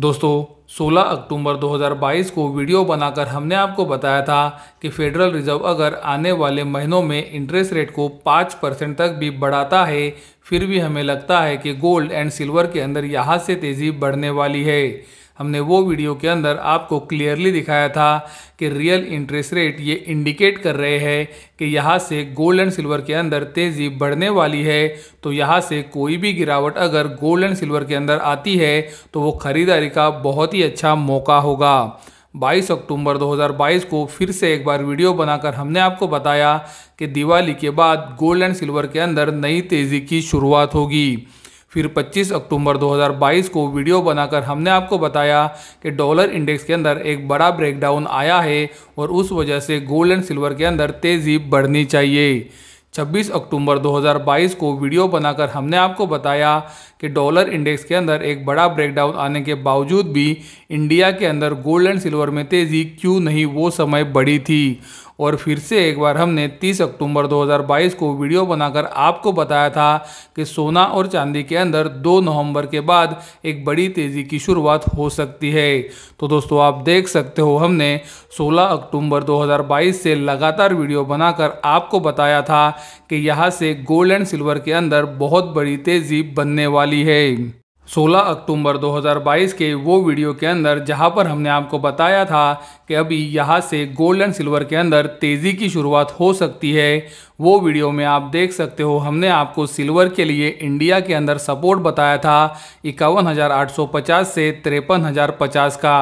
दोस्तों 16 अक्टूबर 2022 को वीडियो बनाकर हमने आपको बताया था कि फेडरल रिजर्व अगर आने वाले महीनों में इंटरेस्ट रेट को 5 परसेंट तक भी बढ़ाता है फिर भी हमें लगता है कि गोल्ड एंड सिल्वर के अंदर यहाँ से तेज़ी बढ़ने वाली है हमने वो वीडियो के अंदर आपको क्लियरली दिखाया था कि रियल इंटरेस्ट रेट ये इंडिकेट कर रहे हैं कि यहाँ से गोल्ड एंड सिल्वर के अंदर तेज़ी बढ़ने वाली है तो यहाँ से कोई भी गिरावट अगर गोल्ड एंड सिल्वर के अंदर आती है तो वो ख़रीदारी का बहुत ही अच्छा मौका होगा 22 अक्टूबर 2022 को फिर से एक बार वीडियो बनाकर हमने आपको बताया कि दिवाली के बाद गोल्ड एंड सिल्वर के अंदर नई तेज़ी की शुरुआत होगी फिर 25 अक्टूबर 2022 को वीडियो बनाकर हमने आपको बताया कि डॉलर इंडेक्स के अंदर एक बड़ा ब्रेकडाउन आया है और उस वजह से गोल्ड एंड सिल्वर के अंदर तेज़ी बढ़नी चाहिए 26 अक्टूबर 2022 को वीडियो बनाकर हमने आपको बताया कि डॉलर इंडेक्स के अंदर एक बड़ा ब्रेकडाउन आने के बावजूद भी इंडिया के अंदर गोल्ड एंड सिल्वर में तेज़ी क्यों नहीं वो समय बढ़ी थी और फिर से एक बार हमने 30 अक्टूबर 2022 को वीडियो बनाकर आपको बताया था कि सोना और चांदी के अंदर 2 नवंबर के बाद एक बड़ी तेज़ी की शुरुआत हो सकती है तो दोस्तों आप देख सकते हो हमने 16 अक्टूबर 2022 से लगातार वीडियो बनाकर आपको बताया था कि यहाँ से गोल्ड एंड सिल्वर के अंदर बहुत बड़ी तेज़ी बनने वाली वाली है 16 अक्टूबर 2022 के वो वीडियो के अंदर जहां पर हमने आपको बताया था कि अभी यहां से गोल्ड एंड सिल्वर के अंदर तेज़ी की शुरुआत हो सकती है वो वीडियो में आप देख सकते हो हमने आपको सिल्वर के लिए इंडिया के अंदर सपोर्ट बताया था इक्यावन से तिरपन का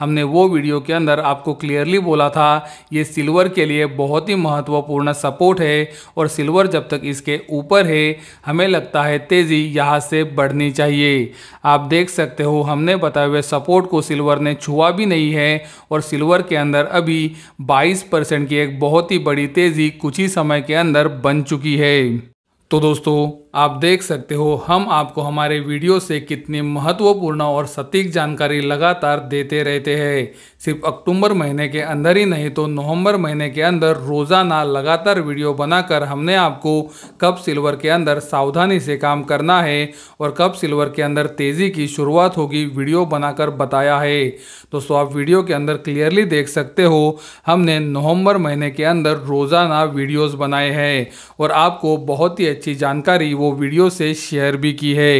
हमने वो वीडियो के अंदर आपको क्लियरली बोला था ये सिल्वर के लिए बहुत ही महत्वपूर्ण सपोर्ट है और सिल्वर जब तक इसके ऊपर है हमें लगता है तेज़ी यहाँ से बढ़नी चाहिए आप देख सकते हो हमने बताए हुए सपोर्ट को सिल्वर ने छुआ भी नहीं है और सिल्वर के अंदर अभी 22 परसेंट की एक बहुत ही बड़ी तेज़ी कुछ ही समय के अंदर बन चुकी है तो दोस्तों आप देख सकते हो हम आपको हमारे वीडियो से कितनी महत्वपूर्ण और सटीक जानकारी लगातार देते रहते हैं सिर्फ अक्टूबर महीने के अंदर ही नहीं तो नवंबर महीने के अंदर रोज़ाना लगातार वीडियो बनाकर हमने आपको कब सिल्वर के अंदर सावधानी से काम करना है और कब सिल्वर के अंदर तेज़ी की शुरुआत होगी वीडियो बनाकर बताया है दोस्तों आप वीडियो के अंदर क्लियरली देख सकते हो हमने नवम्बर महीने के अंदर रोज़ाना वीडियोज़ बनाए हैं और आपको बहुत ही अच्छी जानकारी वो वीडियो से शेयर भी की है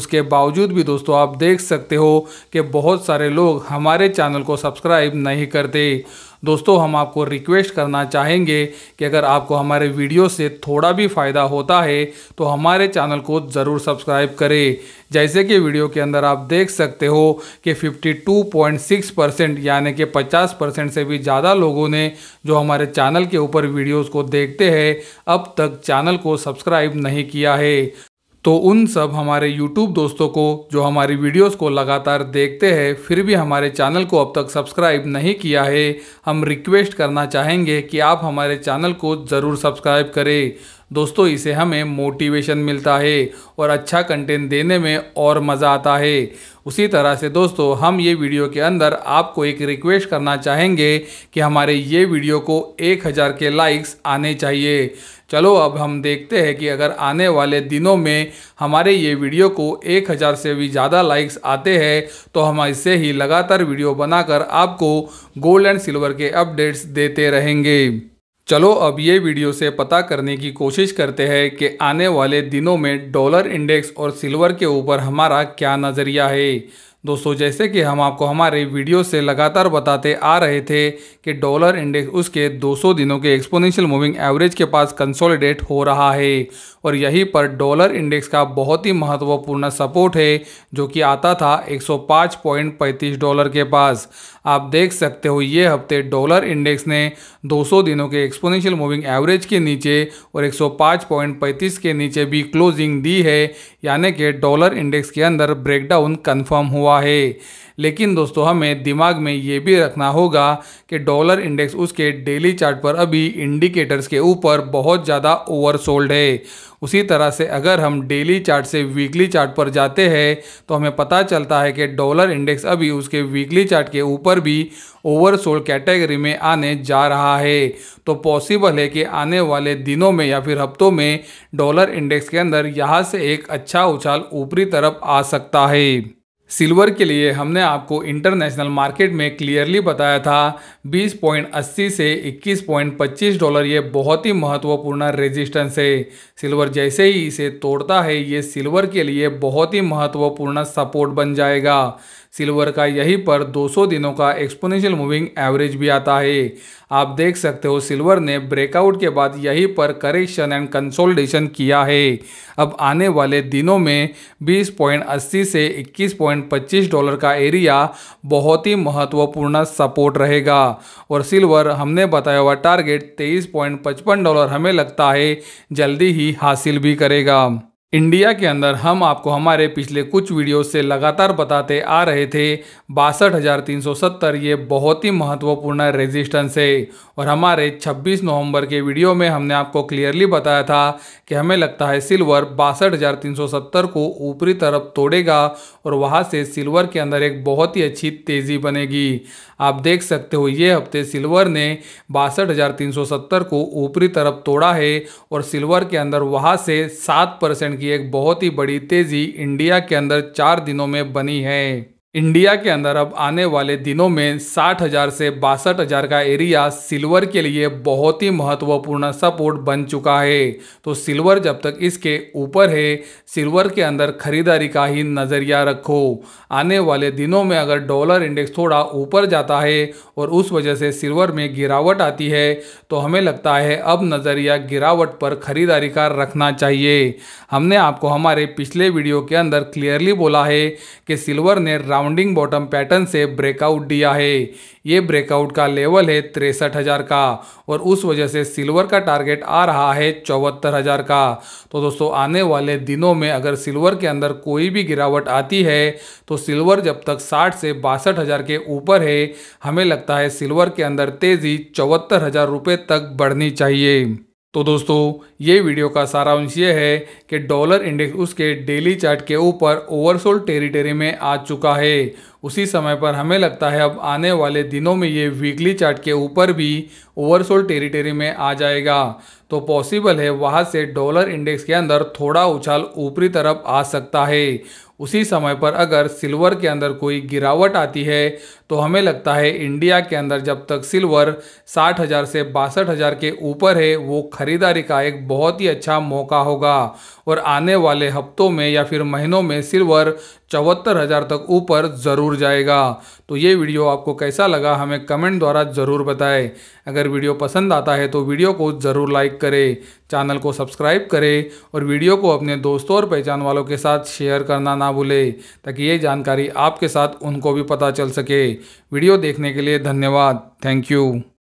उसके बावजूद भी दोस्तों आप देख सकते हो कि बहुत सारे लोग हमारे चैनल को सब्सक्राइब नहीं करते दोस्तों हम आपको रिक्वेस्ट करना चाहेंगे कि अगर आपको हमारे वीडियो से थोड़ा भी फ़ायदा होता है तो हमारे चैनल को ज़रूर सब्सक्राइब करें जैसे कि वीडियो के अंदर आप देख सकते हो कि 52.6 परसेंट यानी कि 50 परसेंट से भी ज़्यादा लोगों ने जो हमारे चैनल के ऊपर वीडियोस को देखते हैं अब तक चैनल को सब्सक्राइब नहीं किया है तो उन सब हमारे YouTube दोस्तों को जो हमारी वीडियोस को लगातार देखते हैं फिर भी हमारे चैनल को अब तक सब्सक्राइब नहीं किया है हम रिक्वेस्ट करना चाहेंगे कि आप हमारे चैनल को ज़रूर सब्सक्राइब करें दोस्तों इसे हमें मोटिवेशन मिलता है और अच्छा कंटेंट देने में और मज़ा आता है उसी तरह से दोस्तों हम ये वीडियो के अंदर आपको एक रिक्वेस्ट करना चाहेंगे कि हमारे ये वीडियो को एक हज़ार के लाइक्स आने चाहिए चलो अब हम देखते हैं कि अगर आने वाले दिनों में हमारे ये वीडियो को एक हज़ार से भी ज़्यादा लाइक्स आते हैं तो हम इससे ही लगातार वीडियो बनाकर आपको गोल्ड एंड सिल्वर के अपडेट्स देते रहेंगे चलो अब ये वीडियो से पता करने की कोशिश करते हैं कि आने वाले दिनों में डॉलर इंडेक्स और सिल्वर के ऊपर हमारा क्या नज़रिया है दोस्तों जैसे कि हम आपको हमारे वीडियो से लगातार बताते आ रहे थे कि डॉलर इंडेक्स उसके 200 दिनों के एक्सपोनेंशियल मूविंग एवरेज के पास कंसोलिडेट हो रहा है और यहीं पर डॉलर इंडेक्स का बहुत ही महत्वपूर्ण सपोर्ट है जो कि आता था 105.35 डॉलर के पास आप देख सकते हो ये हफ्ते डॉलर इंडेक्स ने 200 दिनों के एक्सपोनेंशियल मूविंग एवरेज के नीचे और 105.35 के नीचे भी क्लोजिंग दी है यानी कि डॉलर इंडेक्स के अंदर ब्रेकडाउन कन्फर्म हुआ हुआ है लेकिन दोस्तों हमें दिमाग में ये भी रखना होगा कि डॉलर इंडेक्स उसके डेली चार्ट पर अभी इंडिकेटर्स के ऊपर बहुत ज़्यादा ओवरसोल्ड है उसी तरह से अगर हम डेली चार्ट से वीकली चार्ट पर जाते हैं तो हमें पता चलता है कि डॉलर इंडेक्स अभी उसके वीकली चार्ट के ऊपर भी ओवरसोल्ड कैटेगरी में आने जा रहा है तो पॉसिबल है कि आने वाले दिनों में या फिर हफ्तों में डॉलर इंडेक्स के अंदर यहाँ से एक अच्छा उछाल ऊपरी तरफ आ सकता है सिल्वर के लिए हमने आपको इंटरनेशनल मार्केट में क्लियरली बताया था 20.80 से 21.25 डॉलर ये बहुत ही महत्वपूर्ण रेजिस्टेंस है सिल्वर जैसे ही इसे तोड़ता है ये सिल्वर के लिए बहुत ही महत्वपूर्ण सपोर्ट बन जाएगा सिल्वर का यहीं पर 200 दिनों का एक्सपोनेंशियल मूविंग एवरेज भी आता है आप देख सकते हो सिल्वर ने ब्रेकआउट के बाद यहीं पर करेक्शन एंड कंसोलिडेशन किया है अब आने वाले दिनों में 20.80 से 21.25 डॉलर का एरिया बहुत ही महत्वपूर्ण सपोर्ट रहेगा और सिल्वर हमने बताया हुआ टारगेट 23.55 डॉलर हमें लगता है जल्दी ही हासिल भी करेगा इंडिया के अंदर हम आपको हमारे पिछले कुछ वीडियो से लगातार बताते आ रहे थे बासठ ये बहुत ही महत्वपूर्ण रेजिस्टेंस है और हमारे 26 नवंबर के वीडियो में हमने आपको क्लियरली बताया था कि हमें लगता है सिल्वर बासठ को ऊपरी तरफ तोड़ेगा और वहां से सिल्वर के अंदर एक बहुत ही अच्छी तेज़ी बनेगी आप देख सकते हो ये हफ्ते सिल्वर ने बासठ को ऊपरी तरफ तोड़ा है और सिल्वर के अंदर वहाँ से सात परसेंट की की एक बहुत ही बड़ी तेज़ी इंडिया के अंदर चार दिनों में बनी है इंडिया के अंदर अब आने वाले दिनों में साठ हज़ार से बासठ हज़ार का एरिया सिल्वर के लिए बहुत ही महत्वपूर्ण सपोर्ट बन चुका है तो सिल्वर जब तक इसके ऊपर है सिल्वर के अंदर खरीदारी का ही नज़रिया रखो आने वाले दिनों में अगर डॉलर इंडेक्स थोड़ा ऊपर जाता है और उस वजह से सिल्वर में गिरावट आती है तो हमें लगता है अब नज़रिया गिरावट पर खरीदारी का रखना चाहिए हमने आपको हमारे पिछले वीडियो के अंदर क्लियरली बोला है कि सिल्वर ने राउंड राउंडिंग बॉटम पैटर्न से ब्रेकआउट दिया है ये ब्रेकआउट का लेवल है तिरसठ हज़ार का और उस वजह से सिल्वर का टारगेट आ रहा है चौहत्तर हज़ार का तो दोस्तों आने वाले दिनों में अगर सिल्वर के अंदर कोई भी गिरावट आती है तो सिल्वर जब तक साठ से बासठ हज़ार के ऊपर है हमें लगता है सिल्वर के अंदर तेज़ी चौहत्तर हज़ार रुपये तक बढ़नी चाहिए तो दोस्तों ये वीडियो का सारा अंश ये है कि डॉलर इंडेक्स उसके डेली चार्ट के ऊपर ओवरसोल्ड टेरिटरी में आ चुका है उसी समय पर हमें लगता है अब आने वाले दिनों में ये वीकली चार्ट के ऊपर भी ओवरसोल्ड टेरिटरी में आ जाएगा तो पॉसिबल है वहाँ से डॉलर इंडेक्स के अंदर थोड़ा उछाल ऊपरी तरफ आ सकता है उसी समय पर अगर सिल्वर के अंदर कोई गिरावट आती है तो हमें लगता है इंडिया के अंदर जब तक सिल्वर साठ हज़ार से बासठ हज़ार के ऊपर है वो ख़रीदारी का एक बहुत ही अच्छा मौका होगा और आने वाले हफ्तों में या फिर महीनों में सिल्वर चौहत्तर हज़ार तक ऊपर ज़रूर जाएगा तो ये वीडियो आपको कैसा लगा हमें कमेंट द्वारा ज़रूर बताएं अगर वीडियो पसंद आता है तो वीडियो को ज़रूर लाइक करें चैनल को सब्सक्राइब करें और वीडियो को अपने दोस्तों और पहचान वालों के साथ शेयर करना ना भूलें ताकि ये जानकारी आपके साथ उनको भी पता चल सके वीडियो देखने के लिए धन्यवाद थैंक यू